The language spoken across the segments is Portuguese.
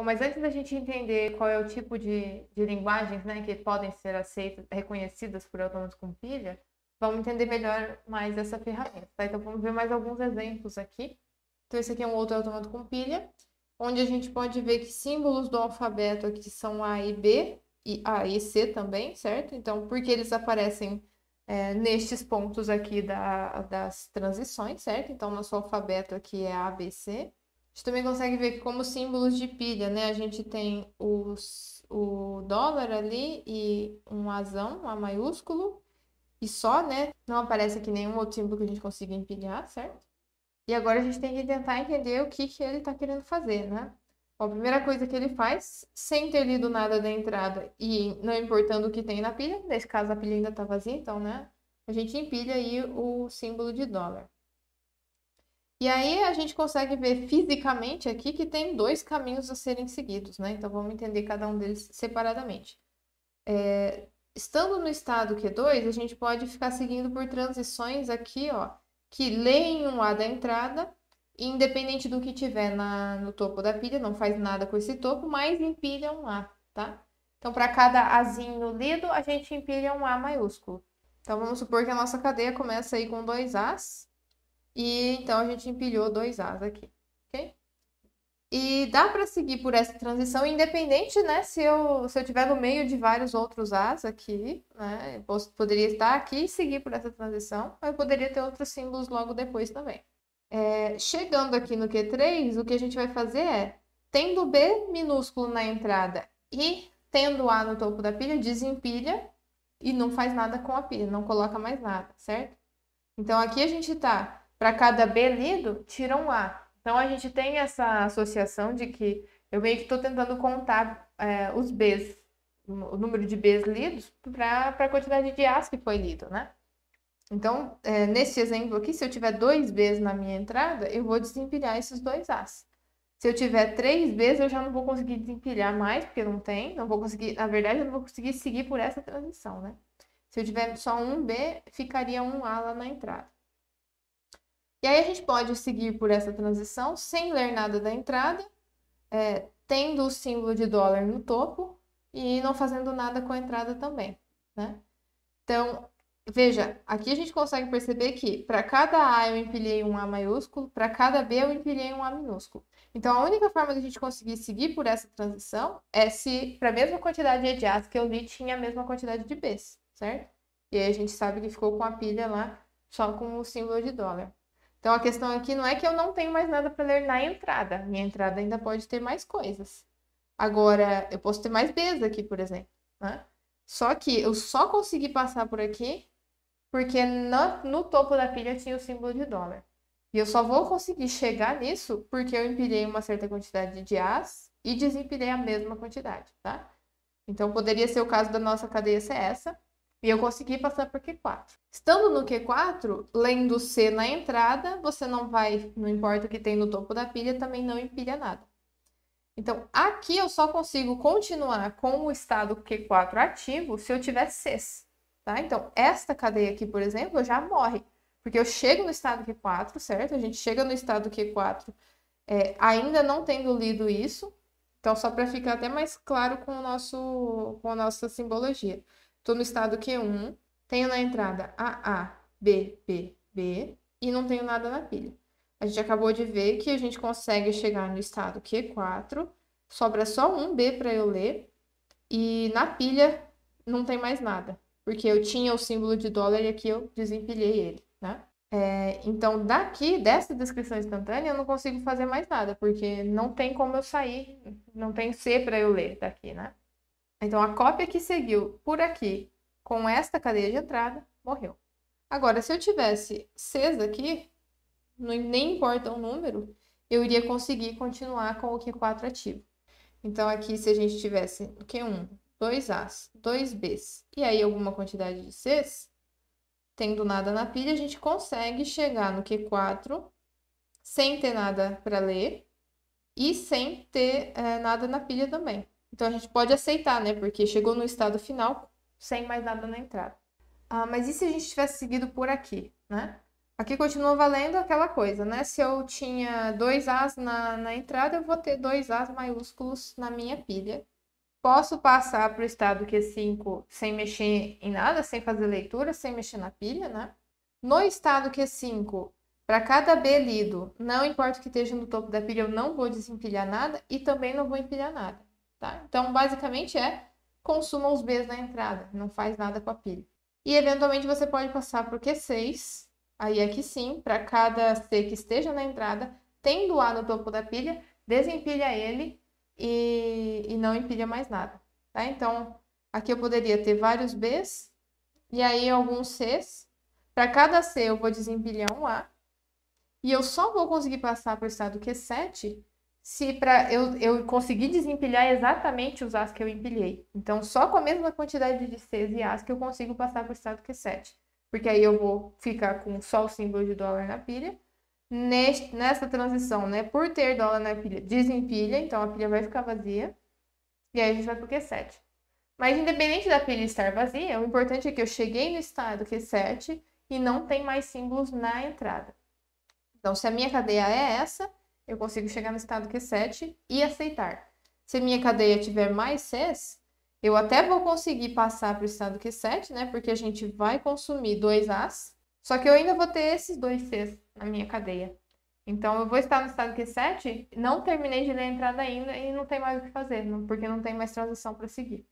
Bom, mas antes da gente entender qual é o tipo de, de linguagens né, que podem ser aceitas, reconhecidas por autônomos com pilha, vamos entender melhor mais essa ferramenta. Tá? Então vamos ver mais alguns exemplos aqui. Então esse aqui é um outro autômato com pilha, onde a gente pode ver que símbolos do alfabeto aqui são A e B, e A e C também, certo? Então, porque eles aparecem é, nestes pontos aqui da, das transições, certo? Então, nosso alfabeto aqui é A, B, C gente também consegue ver que como símbolos de pilha, né? A gente tem os, o dólar ali e um azão, um A maiúsculo, e só, né? Não aparece aqui nenhum outro símbolo que a gente consiga empilhar, certo? E agora a gente tem que tentar entender o que, que ele está querendo fazer, né? Bom, a primeira coisa que ele faz, sem ter lido nada da entrada e não importando o que tem na pilha, nesse caso a pilha ainda está vazia, então, né? A gente empilha aí o símbolo de dólar. E aí a gente consegue ver fisicamente aqui que tem dois caminhos a serem seguidos, né? Então vamos entender cada um deles separadamente. É, estando no estado Q2, a gente pode ficar seguindo por transições aqui, ó, que leem um A da entrada, e independente do que tiver na, no topo da pilha, não faz nada com esse topo, mas empilha um A, tá? Então, para cada Azinho lido, a gente empilha um A maiúsculo. Então, vamos supor que a nossa cadeia começa aí com dois As, e então a gente empilhou dois As aqui, ok? E dá para seguir por essa transição, independente, né? Se eu, se eu tiver no meio de vários outros As aqui, né? Eu poderia estar aqui e seguir por essa transição, mas eu poderia ter outros símbolos logo depois também. É, chegando aqui no Q3, o que a gente vai fazer é, tendo B minúsculo na entrada e tendo A no topo da pilha, desempilha e não faz nada com a pilha, não coloca mais nada, certo? Então aqui a gente está para cada B lido, tira um A. Então a gente tem essa associação de que eu meio que estou tentando contar é, os Bs, o número de Bs lidos para a quantidade de As que foi lido, né? Então, é, nesse exemplo aqui, se eu tiver dois Bs na minha entrada, eu vou desempilhar esses dois As. Se eu tiver três Bs, eu já não vou conseguir desempilhar mais, porque não tem, não vou conseguir, na verdade, eu não vou conseguir seguir por essa transição, né? Se eu tiver só um B, ficaria um A lá na entrada. E aí a gente pode seguir por essa transição sem ler nada da entrada, é, tendo o símbolo de dólar no topo e não fazendo nada com a entrada também, né? Então, veja, aqui a gente consegue perceber que para cada A eu empilhei um A maiúsculo, para cada B eu empilhei um A minúsculo. Então, a única forma de a gente conseguir seguir por essa transição é se para a mesma quantidade de A's que eu li tinha a mesma quantidade de B's, certo? E aí a gente sabe que ficou com a pilha lá só com o símbolo de dólar. Então a questão aqui não é que eu não tenho mais nada para ler na entrada. Minha entrada ainda pode ter mais coisas. Agora, eu posso ter mais Bs aqui, por exemplo. Né? Só que eu só consegui passar por aqui porque no, no topo da pilha tinha o símbolo de dólar. E eu só vou conseguir chegar nisso porque eu empilhei uma certa quantidade de As e desempilhei a mesma quantidade, tá? Então, poderia ser o caso da nossa cadeia ser essa, e eu consegui passar por Q4. Estando no Q4, lendo C na entrada, você não vai, não importa o que tem no topo da pilha, também não empilha nada. Então, aqui eu só consigo continuar com o estado Q4 ativo se eu tiver Cs, tá? Então, esta cadeia aqui, por exemplo, já morre, porque eu chego no estado Q4, certo? A gente chega no estado Q4 é, ainda não tendo lido isso, então só para ficar até mais claro com, o nosso, com a nossa simbologia. Estou no estado Q1, tenho na entrada AA, BB, B e não tenho nada na pilha. A gente acabou de ver que a gente consegue chegar no estado Q4, sobra só um B para eu ler, e na pilha não tem mais nada, porque eu tinha o símbolo de dólar e aqui eu desempilhei ele, né? É, então, daqui, dessa descrição instantânea, eu não consigo fazer mais nada, porque não tem como eu sair, não tem C para eu ler daqui, né? Então, a cópia que seguiu por aqui com esta cadeia de entrada morreu. Agora, se eu tivesse Cs aqui, nem importa o número, eu iria conseguir continuar com o Q4 ativo. Então, aqui, se a gente tivesse Q1, 2As, 2Bs e aí alguma quantidade de Cs, tendo nada na pilha, a gente consegue chegar no Q4 sem ter nada para ler e sem ter é, nada na pilha também. Então a gente pode aceitar, né? Porque chegou no estado final sem mais nada na entrada. Ah, mas e se a gente tivesse seguido por aqui, né? Aqui continua valendo aquela coisa, né? Se eu tinha dois As na, na entrada, eu vou ter dois As maiúsculos na minha pilha. Posso passar para o estado Q5 sem mexer em nada, sem fazer leitura, sem mexer na pilha, né? No estado Q5, para cada B lido, não importa que esteja no topo da pilha, eu não vou desempilhar nada e também não vou empilhar nada. Tá? Então, basicamente é consuma os Bs na entrada, não faz nada com a pilha. E eventualmente você pode passar para o Q6, aí aqui é sim, para cada C que esteja na entrada, tendo A no topo da pilha, desempilha ele e, e não empilha mais nada. Tá? Então, aqui eu poderia ter vários Bs e aí alguns Cs. Para cada C eu vou desempilhar um A. E eu só vou conseguir passar para o estado Q7 se para eu, eu conseguir desempilhar exatamente os as que eu empilhei. Então, só com a mesma quantidade de Cs e As que eu consigo passar para o estado Q7. Porque aí eu vou ficar com só o símbolo de dólar na pilha. Neste, nessa transição, né? Por ter dólar na pilha, desempilha, então a pilha vai ficar vazia. E aí a gente vai para o Q7. Mas independente da pilha estar vazia, o importante é que eu cheguei no estado Q7 e não tem mais símbolos na entrada. Então, se a minha cadeia é essa, eu consigo chegar no estado Q7 é e aceitar. Se minha cadeia tiver mais Cs, eu até vou conseguir passar para o estado Q7, é né? Porque a gente vai consumir dois As, só que eu ainda vou ter esses dois Cs na minha cadeia. Então, eu vou estar no estado Q7, é não terminei de ler a entrada ainda e não tem mais o que fazer, porque não tem mais transição para seguir.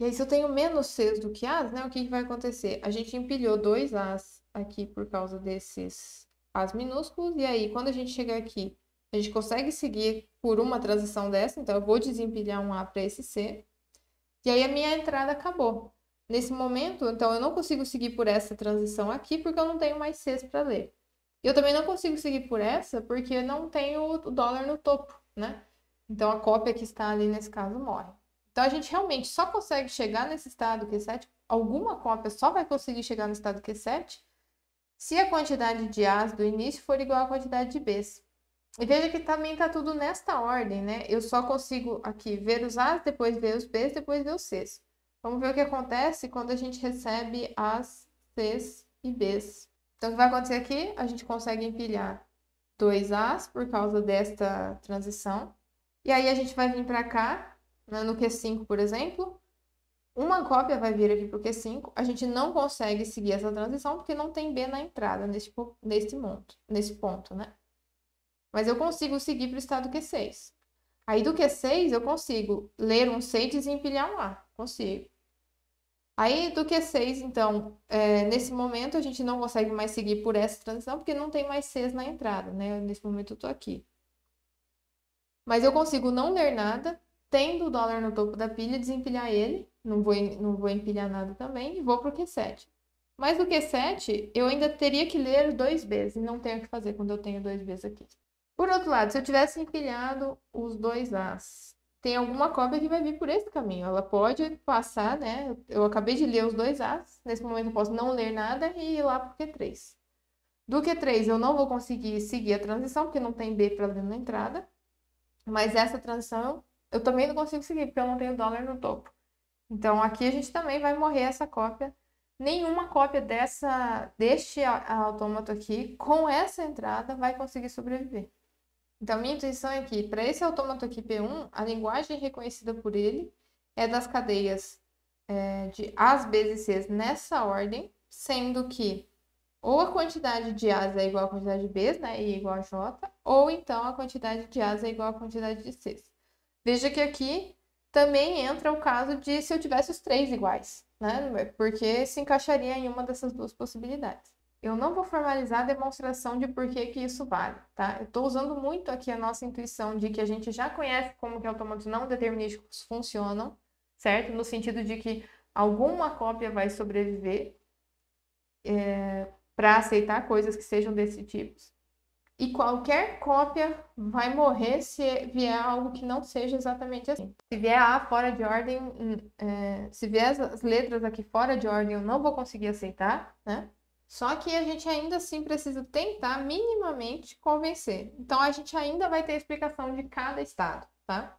E aí, se eu tenho menos Cs do que As, né, o que, que vai acontecer? A gente empilhou dois As aqui por causa desses As minúsculos, e aí, quando a gente chegar aqui a gente consegue seguir por uma transição dessa, então eu vou desempilhar um A para esse C. E aí a minha entrada acabou. Nesse momento, então eu não consigo seguir por essa transição aqui porque eu não tenho mais Cs para ler. E eu também não consigo seguir por essa porque eu não tenho o dólar no topo, né? Então a cópia que está ali nesse caso morre. Então a gente realmente só consegue chegar nesse estado Q7, alguma cópia só vai conseguir chegar no estado Q7 se a quantidade de As do início for igual à quantidade de Bs. E veja que também tá tudo nesta ordem, né? Eu só consigo aqui ver os As, depois ver os Bs, depois ver os Cs. Vamos ver o que acontece quando a gente recebe as Cs e Bs. Então, o que vai acontecer aqui? A gente consegue empilhar dois As por causa desta transição. E aí a gente vai vir para cá, né, no Q5, por exemplo. Uma cópia vai vir aqui para o Q5. A gente não consegue seguir essa transição porque não tem B na entrada neste, neste, monto, nesse ponto, né? Mas eu consigo seguir para o estado Q6. Aí do Q6 eu consigo ler um C e desempilhar um A. Consigo. Aí do Q6, então, é, nesse momento a gente não consegue mais seguir por essa transição, porque não tem mais Cs na entrada, né? Nesse momento eu estou aqui. Mas eu consigo não ler nada, tendo o dólar no topo da pilha, desempilhar ele, não vou, não vou empilhar nada também, e vou para o Q7. Mas do Q7, eu ainda teria que ler dois bs e não tenho o que fazer quando eu tenho dois bs aqui. Por outro lado, se eu tivesse empilhado os dois As, tem alguma cópia que vai vir por esse caminho. Ela pode passar, né? Eu acabei de ler os dois As, nesse momento eu posso não ler nada e ir lá para o Q3. Do Q3 eu não vou conseguir seguir a transição, porque não tem B para ler na entrada. Mas essa transição eu também não consigo seguir, porque eu não tenho dólar no topo. Então aqui a gente também vai morrer essa cópia. Nenhuma cópia dessa, deste autômato aqui, com essa entrada, vai conseguir sobreviver. Então, minha intuição é que, para esse autômato aqui P1, a linguagem reconhecida por ele é das cadeias é, de As, Bs e Cs nessa ordem, sendo que ou a quantidade de As é igual à quantidade de Bs, né, e é igual a J, ou então a quantidade de As é igual à quantidade de Cs. Veja que aqui também entra o caso de se eu tivesse os três iguais, né, porque se encaixaria em uma dessas duas possibilidades. Eu não vou formalizar a demonstração de por que, que isso vale, tá? Eu estou usando muito aqui a nossa intuição de que a gente já conhece como que autômatos não determinísticos funcionam, certo? No sentido de que alguma cópia vai sobreviver é, para aceitar coisas que sejam desse tipo. E qualquer cópia vai morrer se vier algo que não seja exatamente assim. Se vier A fora de ordem, hum, é, se vier as letras aqui fora de ordem, eu não vou conseguir aceitar, né? Só que a gente ainda assim precisa tentar minimamente convencer. Então a gente ainda vai ter explicação de cada estado, tá?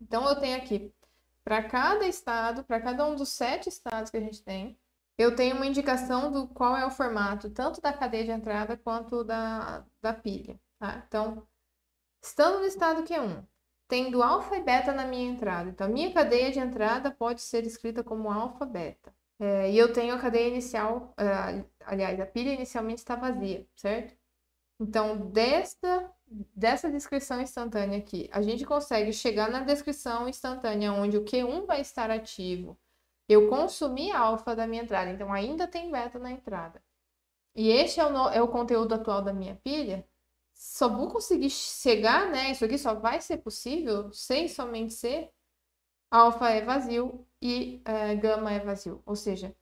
Então eu tenho aqui para cada estado, para cada um dos sete estados que a gente tem, eu tenho uma indicação do qual é o formato, tanto da cadeia de entrada quanto da, da pilha. Tá? Então, estando no estado Q1, é tendo alfa e beta na minha entrada. Então, a minha cadeia de entrada pode ser escrita como alfa beta. É, e eu tenho a cadeia inicial, aliás, a pilha inicialmente está vazia, certo? Então, desta, dessa descrição instantânea aqui, a gente consegue chegar na descrição instantânea onde o Q1 vai estar ativo. Eu consumi a alfa da minha entrada, então ainda tem beta na entrada. E este é o, no, é o conteúdo atual da minha pilha. Só vou conseguir chegar, né? Isso aqui só vai ser possível sem somente ser alfa é vazio e uh, gama é vazio. Ou seja,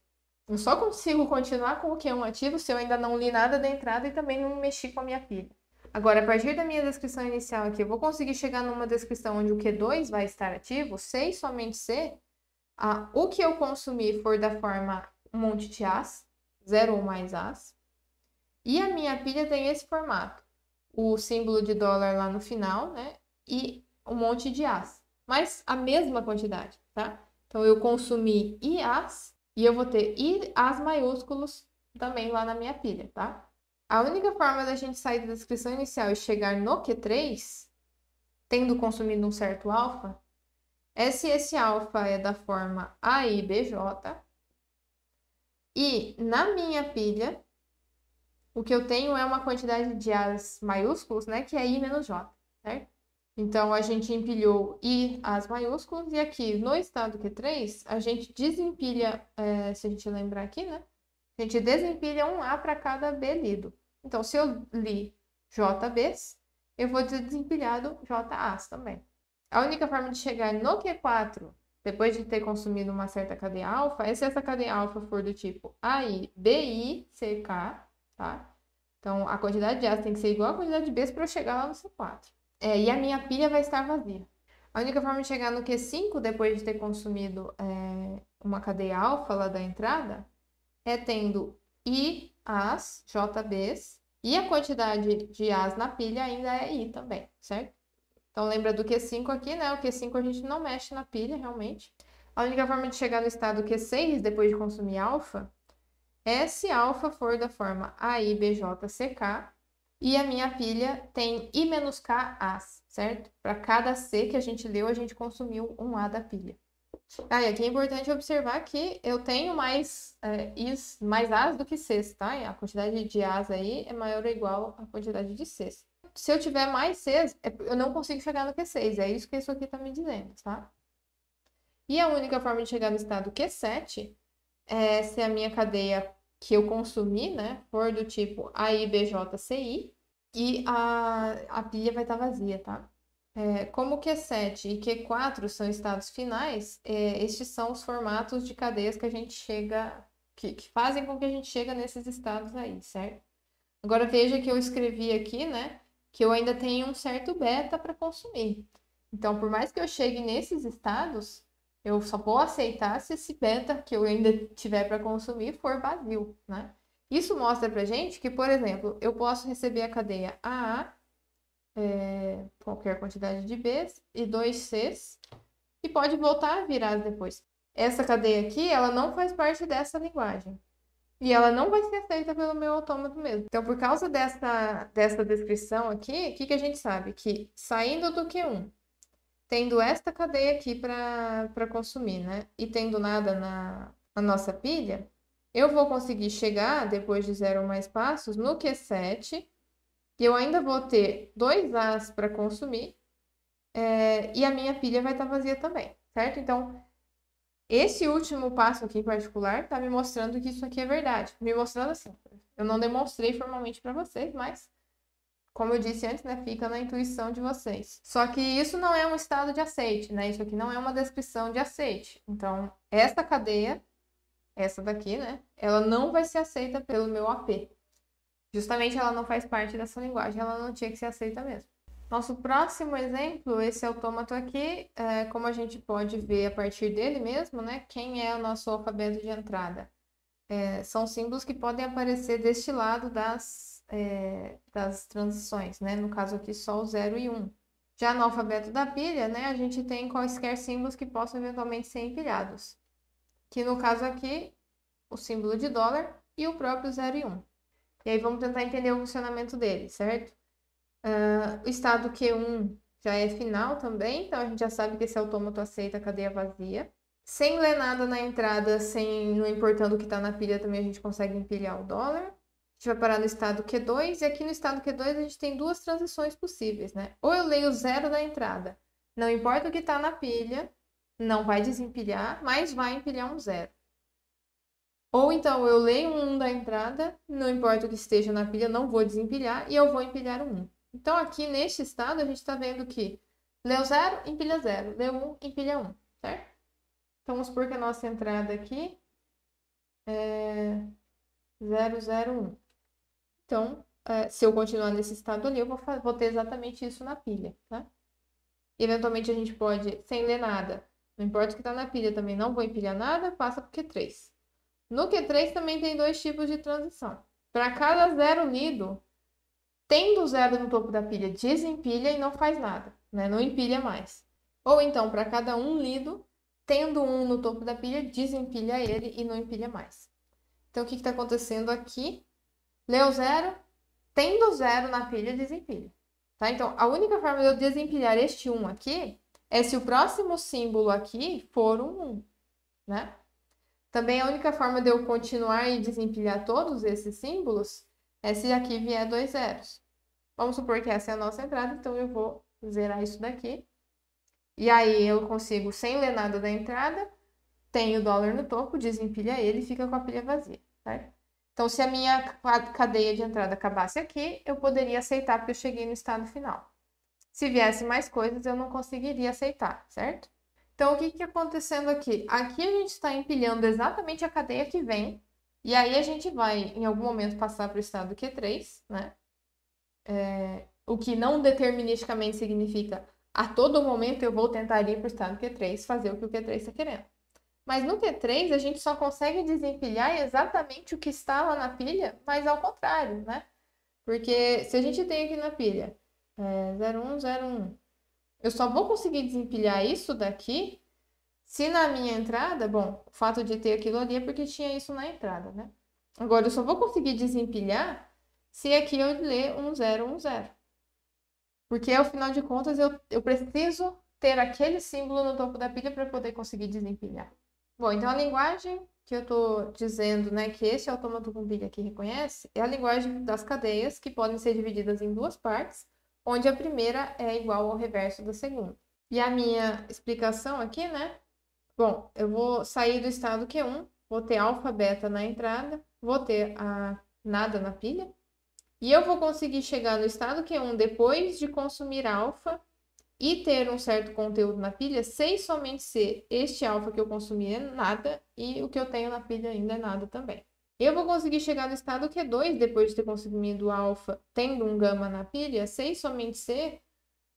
eu só consigo continuar com o que é um ativo se eu ainda não li nada da entrada e também não mexi com a minha pilha. Agora, a partir da minha descrição inicial aqui, eu vou conseguir chegar numa descrição onde o Q2 vai estar ativo, sem somente ser o que eu consumi for da forma um monte de as, zero ou mais as, e a minha pilha tem esse formato, o símbolo de dólar lá no final, né, e um monte de as, mas a mesma quantidade, tá? Então, eu consumi IAs e eu vou ter IAs maiúsculos também lá na minha pilha, tá? A única forma da gente sair da descrição inicial e chegar no Q3, tendo consumido um certo alfa, é se esse alfa é da forma AIBJ. E na minha pilha, o que eu tenho é uma quantidade de As maiúsculos, né? Que é I menos J, certo? Então, a gente empilhou I as maiúsculas, e aqui no estado Q3, é a gente desempilha, é, se a gente lembrar aqui, né? A gente desempilha um A para cada B lido. Então, se eu li JBs, eu vou dizer desempilhado JAs também. A única forma de chegar no Q4, depois de ter consumido uma certa cadeia alfa, é se essa cadeia alfa for do tipo AI, BI, CK, tá? Então, a quantidade de As tem que ser igual à quantidade de Bs para eu chegar lá no C4. É, e a minha pilha vai estar vazia. A única forma de chegar no Q5 depois de ter consumido é, uma cadeia alfa lá da entrada é tendo I as, JBs, e a quantidade de as na pilha ainda é I também, certo? Então lembra do Q5 aqui, né? O Q5 a gente não mexe na pilha realmente. A única forma de chegar no estado Q6 depois de consumir alfa é se alfa for da forma AIBJCK e a minha pilha tem I menos K As, certo? Para cada C que a gente leu, a gente consumiu um A da pilha. Ah, e aqui é importante observar que eu tenho mais, é, is, mais As do que Cs, tá? a quantidade de As aí é maior ou igual à quantidade de Cs. Se eu tiver mais Cs, é, eu não consigo chegar no Q6, é, é isso que isso aqui está me dizendo, tá? E a única forma de chegar no estado Q7 é, é se a minha cadeia que eu consumi, né, for do tipo AIBJCI, e a, a pilha vai estar tá vazia, tá? É, como Q7 e Q4 são estados finais, é, estes são os formatos de cadeias que a gente chega, que, que fazem com que a gente chega nesses estados aí, certo? Agora veja que eu escrevi aqui, né, que eu ainda tenho um certo beta para consumir. Então, por mais que eu chegue nesses estados, eu só vou aceitar se esse beta que eu ainda tiver para consumir for vazio, né? Isso mostra para gente que, por exemplo, eu posso receber a cadeia a é, qualquer quantidade de Bs, e 2Cs, e pode voltar a virar depois. Essa cadeia aqui, ela não faz parte dessa linguagem. E ela não vai ser aceita pelo meu autômato mesmo. Então, por causa dessa, dessa descrição aqui, o que, que a gente sabe? Que saindo do Q1 tendo esta cadeia aqui para consumir, né? E tendo nada na, na nossa pilha, eu vou conseguir chegar, depois de zero mais passos, no Q7, e eu ainda vou ter dois As para consumir, é, e a minha pilha vai estar tá vazia também, certo? Então, esse último passo aqui em particular está me mostrando que isso aqui é verdade. Me mostrando assim. Eu não demonstrei formalmente para vocês, mas como eu disse antes, né, fica na intuição de vocês. Só que isso não é um estado de aceite, né? Isso aqui não é uma descrição de aceite. Então, esta cadeia, essa daqui, né, ela não vai ser aceita pelo meu AP. Justamente ela não faz parte dessa linguagem, ela não tinha que ser aceita mesmo. Nosso próximo exemplo, esse autômato aqui, é, como a gente pode ver a partir dele mesmo, né? Quem é o nosso alfabeto de entrada? É, são símbolos que podem aparecer deste lado das é, das transições, né? No caso aqui, só o 0 e 1. Um. Já no alfabeto da pilha, né, a gente tem quaisquer símbolos que possam eventualmente ser empilhados. Que no caso aqui, o símbolo de dólar e o próprio 0 e 1. Um. E aí vamos tentar entender o funcionamento dele, certo? Uh, o estado Q1 já é final também, então a gente já sabe que esse autômato aceita a cadeia vazia. Sem ler nada na entrada, sem não importando o que está na pilha, também a gente consegue empilhar o dólar gente vai parar no estado Q2, e aqui no estado Q2 a gente tem duas transições possíveis, né? Ou eu leio zero da entrada, não importa o que está na pilha, não vai desempilhar, mas vai empilhar um zero. Ou então eu leio um 1 da entrada, não importa o que esteja na pilha, não vou desempilhar e eu vou empilhar um 1. Então aqui neste estado a gente está vendo que leu 0, empilha 0, leu 1, um, empilha 1, um, certo? Então vamos supor que a nossa entrada aqui é 001. Então, é, se eu continuar nesse estado ali, eu vou, vou ter exatamente isso na pilha, tá? Eventualmente a gente pode, sem ler nada, não importa o que está na pilha também, não vou empilhar nada, passa para o Q3. No Q3 também tem dois tipos de transição. Para cada zero lido, tendo zero no topo da pilha, desempilha e não faz nada, né? não empilha mais. Ou então, para cada um lido, tendo um no topo da pilha, desempilha ele e não empilha mais. Então, o que está acontecendo aqui? Leu zero, tendo zero na pilha, desempilha. Tá? Então, a única forma de eu desempilhar este 1 aqui é se o próximo símbolo aqui for um 1, né? Também a única forma de eu continuar e desempilhar todos esses símbolos é se aqui vier dois zeros. Vamos supor que essa é a nossa entrada, então eu vou zerar isso daqui. E aí eu consigo, sem ler nada da entrada, tenho o dólar no topo, desempilha ele e fica com a pilha vazia, certo? Então, se a minha cadeia de entrada acabasse aqui, eu poderia aceitar porque eu cheguei no estado final. Se viesse mais coisas, eu não conseguiria aceitar, certo? Então, o que está acontecendo aqui? Aqui a gente está empilhando exatamente a cadeia que vem, e aí a gente vai, em algum momento, passar para o estado Q3, né? É, o que não deterministicamente significa a todo momento eu vou tentar ir para o estado Q3 fazer o que o Q3 está querendo. Mas no t 3 a gente só consegue desempilhar exatamente o que está lá na pilha, mas ao contrário, né? Porque se a gente tem aqui na pilha é, eu só vou conseguir desempilhar isso daqui se na minha entrada, bom, o fato de ter aquilo ali é porque tinha isso na entrada, né? Agora eu só vou conseguir desempilhar se aqui eu ler 1010. Porque ao final de contas eu, eu preciso ter aquele símbolo no topo da pilha para poder conseguir desempilhar. Bom, então a linguagem que eu estou dizendo, né, que esse autômato com pilha aqui reconhece, é a linguagem das cadeias, que podem ser divididas em duas partes, onde a primeira é igual ao reverso da segunda. E a minha explicação aqui, né? Bom, eu vou sair do estado Q1, vou ter alfa, beta na entrada, vou ter a nada na pilha, e eu vou conseguir chegar no estado Q1 depois de consumir alfa e ter um certo conteúdo na pilha sem somente ser este alfa que eu consumi é nada e o que eu tenho na pilha ainda é nada também. Eu vou conseguir chegar no estado Q2 é depois de ter consumido alfa tendo um gama na pilha sem somente ser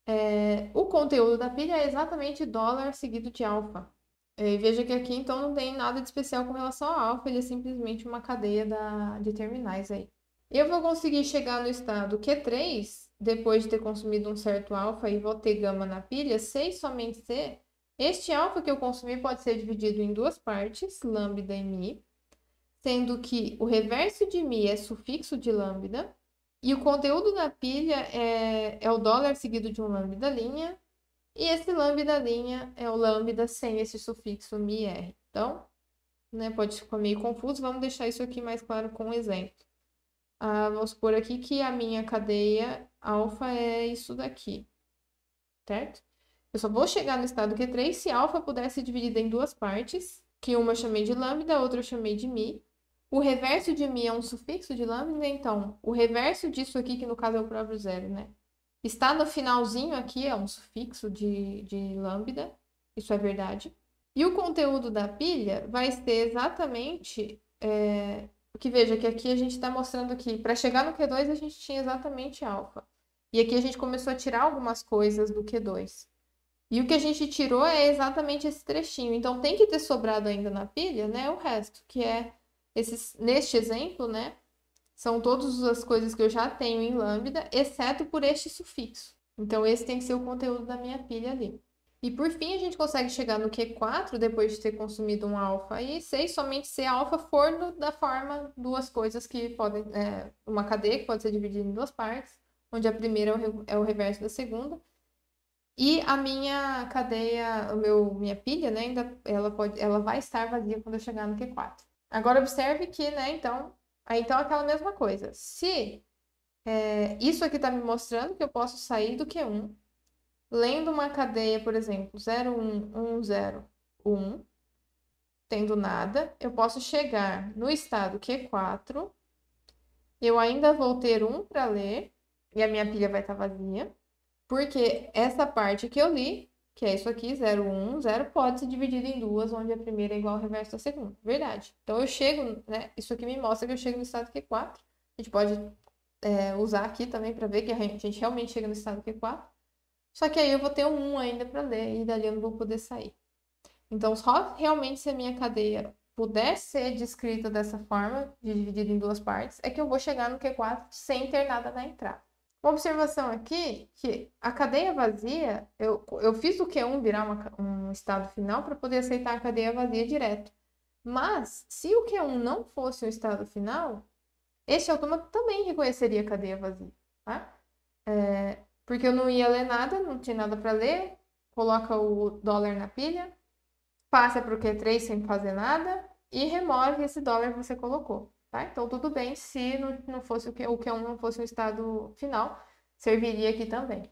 é, o conteúdo da pilha é exatamente dólar seguido de alfa. É, veja que aqui então não tem nada de especial com relação ao alfa, ele é simplesmente uma cadeia da, de terminais aí. Eu vou conseguir chegar no estado Q3 depois de ter consumido um certo alfa e vou ter gama na pilha, sei somente C, este alfa que eu consumi pode ser dividido em duas partes, lambda e mi, sendo que o reverso de mi é sufixo de lambda, e o conteúdo da pilha é, é o dólar seguido de um lambda linha, e esse lambda linha é o lambda sem esse sufixo mi-r. Então, né, pode ficar meio confuso, vamos deixar isso aqui mais claro com um exemplo. Ah, vamos supor aqui que a minha cadeia alfa é isso daqui, certo? Eu só vou chegar no estado Q3 se alfa pudesse ser dividida em duas partes, que uma eu chamei de lambda, a outra eu chamei de mi. O reverso de mi é um sufixo de lambda, então o reverso disso aqui, que no caso é o próprio zero, né? Está no finalzinho aqui, é um sufixo de, de lambda, isso é verdade. E o conteúdo da pilha vai ser exatamente é, porque veja que aqui a gente está mostrando que para chegar no Q2 a gente tinha exatamente alfa. E aqui a gente começou a tirar algumas coisas do Q2. E o que a gente tirou é exatamente esse trechinho. Então tem que ter sobrado ainda na pilha, né? O resto, que é esses, neste exemplo, né? São todas as coisas que eu já tenho em lambda, exceto por este sufixo. Então esse tem que ser o conteúdo da minha pilha ali. E por fim, a gente consegue chegar no Q4 depois de ter consumido um alfa e 6 somente se alfa for no, da forma duas coisas que podem, é, uma cadeia que pode ser dividida em duas partes, onde a primeira é o, é o reverso da segunda. E a minha cadeia, o meu, minha pilha, né, ainda ela pode, ela vai estar vazia quando eu chegar no Q4. Agora observe que, né, então, aí então é aquela mesma coisa. Se é, isso aqui está me mostrando que eu posso sair do Q1 lendo uma cadeia, por exemplo, 01101, tendo nada, eu posso chegar no estado Q4, eu ainda vou ter um para ler e a minha pilha vai estar tá vazia, porque essa parte que eu li, que é isso aqui, 010, pode ser dividida em duas, onde a primeira é igual ao reverso da segunda, verdade. Então eu chego, né, isso aqui me mostra que eu chego no estado Q4, a gente pode é, usar aqui também para ver que a gente realmente chega no estado Q4. Só que aí eu vou ter um ainda para ler e dali eu não vou poder sair. Então, só realmente se a minha cadeia puder ser descrita dessa forma, dividida em duas partes, é que eu vou chegar no Q4 sem ter nada na entrada. Uma observação aqui, que a cadeia vazia, eu, eu fiz o Q1 virar uma, um estado final para poder aceitar a cadeia vazia direto. Mas, se o Q1 não fosse um estado final, este autômato também reconheceria a cadeia vazia. Tá? É, porque eu não ia ler nada, não tinha nada para ler. Coloca o dólar na pilha, passa para o Q3 sem fazer nada e remove esse dólar que você colocou. Tá? Então, tudo bem se não, não fosse o Q1 não fosse o estado final, serviria aqui também.